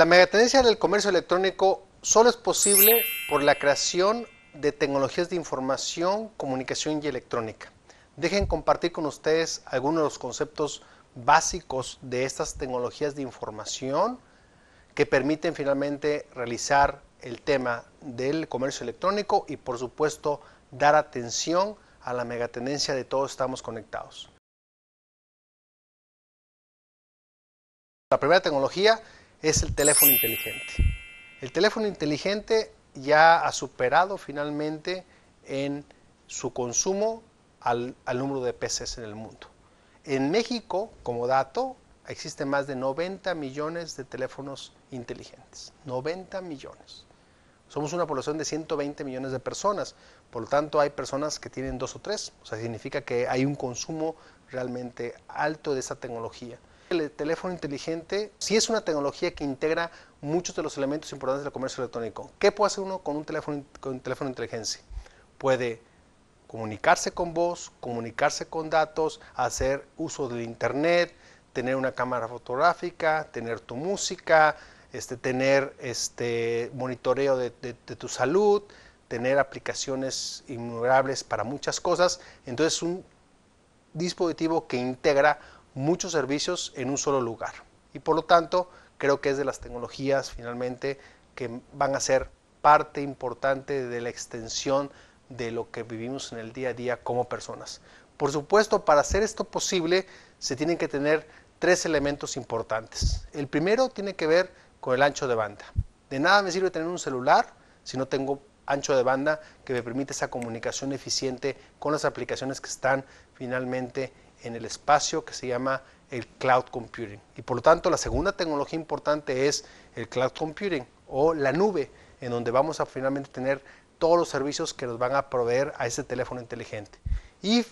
la megatendencia del comercio electrónico solo es posible por la creación de tecnologías de información, comunicación y electrónica. Dejen compartir con ustedes algunos de los conceptos básicos de estas tecnologías de información que permiten finalmente realizar el tema del comercio electrónico y por supuesto dar atención a la megatendencia de todos estamos conectados. La primera tecnología es el teléfono inteligente. El teléfono inteligente ya ha superado finalmente en su consumo al, número de PCs en el mundo. En México, como dato, existen más de 90 millones de teléfonos inteligentes. 90 millones. Somos una población de 120 millones de personas, por lo tanto hay personas que tienen dos o tres, o sea, significa que hay un consumo realmente alto de esa tecnología el teléfono inteligente sí es una tecnología que integra muchos de los elementos importantes del comercio electrónico. ¿Qué puede hacer uno con un teléfono, con teléfono inteligente? Puede comunicarse con voz, comunicarse con datos, hacer uso del Internet, tener una cámara fotográfica, tener tu música, este, tener este monitoreo de, tu salud, tener aplicaciones innumerables para muchas cosas. Entonces, un dispositivo que integra muchos servicios en un solo lugar. Y por lo tanto, creo que es de las tecnologías finalmente que van a ser parte importante de la extensión de lo que vivimos en el día a día como personas. Por supuesto, para hacer esto posible se tienen que tener tres elementos importantes. El primero tiene que ver con el ancho de banda. De nada me sirve tener un celular si no tengo ancho de banda que me permite esa comunicación eficiente con las aplicaciones que están finalmente en el espacio que se llama el cloud computing. Y por lo tanto, la segunda tecnología importante es el cloud computing o la nube, en donde vamos a finalmente tener todos los servicios que nos van a proveer a ese teléfono inteligente. Y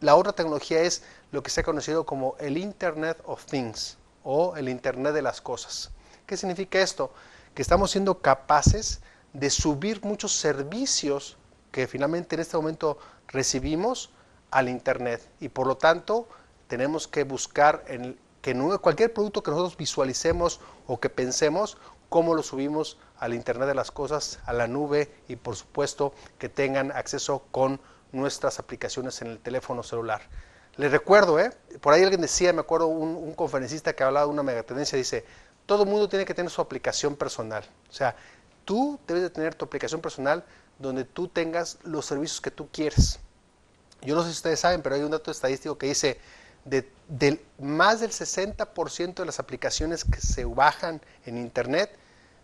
la otra tecnología es lo que se ha conocido como el Internet of Things o el Internet de las Cosas. ¿Qué significa esto? Que estamos siendo capaces de subir muchos servicios que finalmente en este momento recibimos al Internet y por lo tanto tenemos que buscar en, que cualquier producto que nosotros visualicemos o que pensemos, cómo lo subimos al Internet de las Cosas, a la nube y por supuesto que tengan acceso con nuestras aplicaciones en el teléfono celular. Les recuerdo, ¿eh? por ahí alguien decía, me acuerdo un, conferencista que hablaba de una megatendencia, dice, todo mundo tiene que tener su aplicación personal. O sea, tú debes de tener tu aplicación personal donde tú tengas los servicios que tú quieres. Yo no sé si ustedes saben, pero hay un dato estadístico que dice, de, más del 60% de las aplicaciones que se bajan en Internet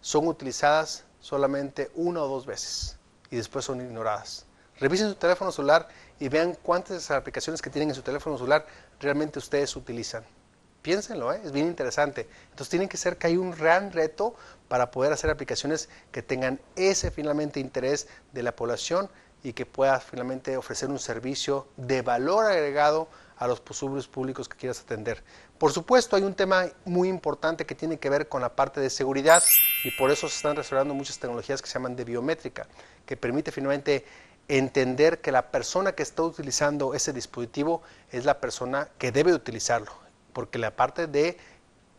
son utilizadas solamente una o dos veces y después son ignoradas. Revisen su teléfono celular y vean cuántas de aplicaciones que tienen en su teléfono celular realmente ustedes utilizan. Piénsenlo, ¿eh? es bien interesante. Entonces tiene que ser que hay un gran reto para poder hacer aplicaciones que tengan ese finalmente interés de la población y que pueda finalmente ofrecer un servicio de valor agregado a los posibles públicos que quieras atender. Por supuesto, hay un tema muy importante que tiene que ver con la parte de seguridad y por eso se están desarrollando muchas tecnologías que se llaman de biométrica, que permite finalmente entender que la persona que está utilizando ese dispositivo es la persona que debe utilizarlo, porque la parte de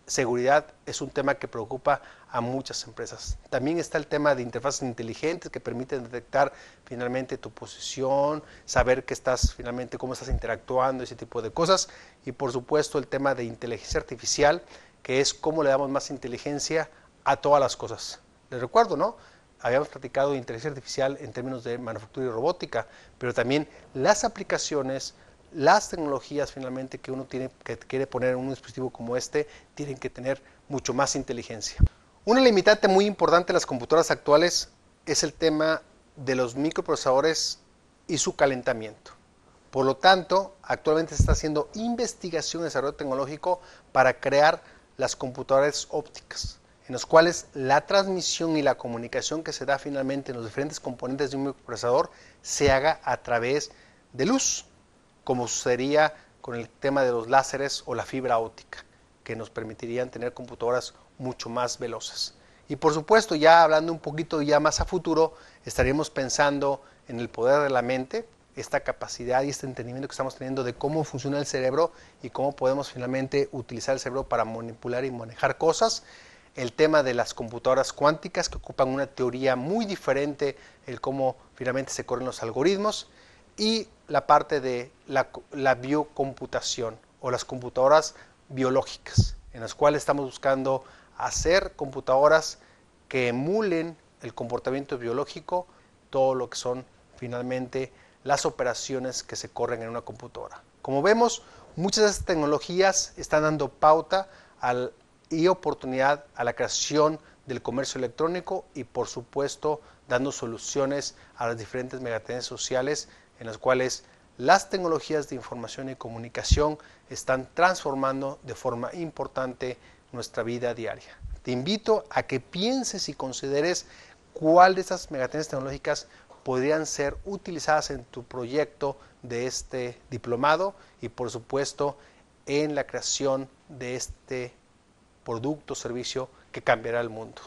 seguridad es un tema que preocupa a muchas empresas. También está el tema de interfaces inteligentes que permiten detectar finalmente tu posición, saber que estás finalmente cómo estás interactuando, ese tipo de cosas. Y por supuesto el tema de inteligencia artificial, que es cómo le damos más inteligencia a todas las cosas. Les recuerdo, ¿no? Habíamos platicado de inteligencia artificial en términos de manufactura y robótica, pero también las aplicaciones, las tecnologías finalmente que uno tiene, que quiere poner en un dispositivo como este, tienen que tener mucho más inteligencia. Una limitante muy importante de las computadoras actuales es el tema de los microprocesadores y su calentamiento. Por lo tanto, actualmente se está haciendo investigación y desarrollo tecnológico para crear las computadoras ópticas, en las cuales la transmisión y la comunicación que se da finalmente en los diferentes componentes de un microprocesador se haga a través de luz, como sucedería con el tema de los láseres o la fibra óptica, que nos permitirían tener computadoras ópticas mucho más veloces. Y por supuesto, ya hablando un poquito ya más a futuro, estaremos pensando en el poder de la mente, esta capacidad y este entendimiento que estamos teniendo de cómo funciona el cerebro y cómo podemos finalmente utilizar el cerebro para manipular y manejar cosas. El tema de las computadoras cuánticas que ocupan una teoría muy diferente, el cómo finalmente se corren los algoritmos y la parte de la, la biocomputación o las computadoras biológicas, en las cuales estamos buscando hacer computadoras que emulen el comportamiento biológico, todo lo que son finalmente las operaciones que se corren en una computadora. Como vemos, muchas de estas tecnologías están dando pauta y oportunidad a la creación del comercio electrónico y por supuesto dando soluciones a las diferentes megatendencias sociales en las cuales las tecnologías de información y comunicación están transformando de forma importante nuestra vida diaria. Te invito a que pienses y consideres cuál de estas megatendencias tecnológicas podrían ser utilizadas en tu proyecto de este diplomado y por supuesto en la creación de este producto o servicio que cambiará el mundo.